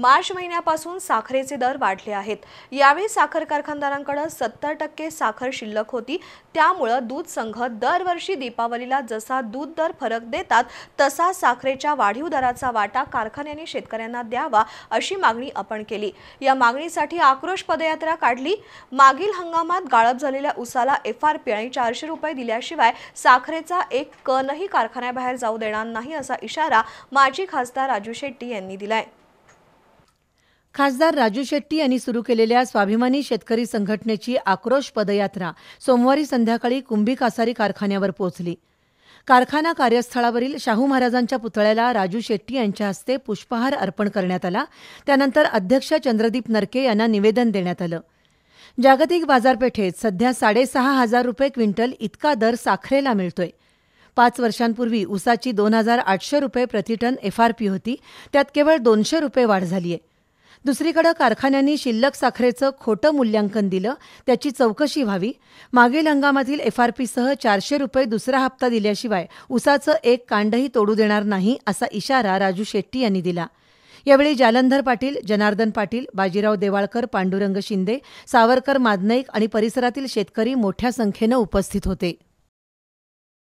मार्च महिन्यापासून साखरेचे दर वाढले आहेत यावेळी साखर कारखानदारांकडे सत्तर टक्के साखर शिल्लक होती त्यामुळं दूध संघ दरवर्षी दीपावलीला जसा दूध दर फरक देतात तसा साखरेच्या वाढीव दराचा वाटा कारखान्यांनी शेतकऱ्यांना द्यावा अशी मागणी आपण केली या मागणीसाठी आक्रोश पदयात्रा काढली मागील हंगामात गाळप झालेल्या उसाला एफ आर पी आणि चारशे रुपये दिल्याशिवाय साखरेचा एक कणही कारखान्याबाहेर जाऊ देणार नाही असा इशारा माजी खासदार राजू शेट्टी यांनी दिलाय खासदार राजू शेट्टी यांनी सुरू केलेल्या स्वाभिमानी शेतकरी संघटनेची आक्रोश पदयात्रा सोमवारी संध्याकाळी कुंभी कासारी कारखान्यावर पोहोचली कारखाना कार्यस्थळावरील शाहू महाराजांच्या पुतळ्याला राजू शेट्टी यांच्या हस्ते पुष्पहार अर्पण करण्यात आला त्यानंतर अध्यक्ष चंद्रदीप नरके यांना निवेदन देण्यात आलं जागतिक बाजारपेठेत सध्या साडेसहा हजार रुपये क्विंटल इतका दर साखरेला मिळतोय पाच वर्षांपूर्वी उसाची दोन हजार आठशे रुपये प्रतिटन एफआरपी होती त्यात केवळ दोनशे रुपये वाढ झाली आहे दुसरीकडे कारखान्यांनी शिल्लक साखरेचं खोटं मूल्यांकन दिलं त्याची चौकशी व्हावी मागील हंगामातील एफआरपीसह चारशे रुपये दुसरा हप्ता दिल्याशिवाय उसाचं एक कांडही तोडू देणार नाही असा इशारा राजू शेट्टी यांनी दिला यावेळी जालंधर पाटील जनार्दन पाटील बाजीराव देवाळकर पांडुरंग शिंदे सावरकर मादनाईक आणि परिसरातील शेतकरी मोठ्या संख्येनं उपस्थित होते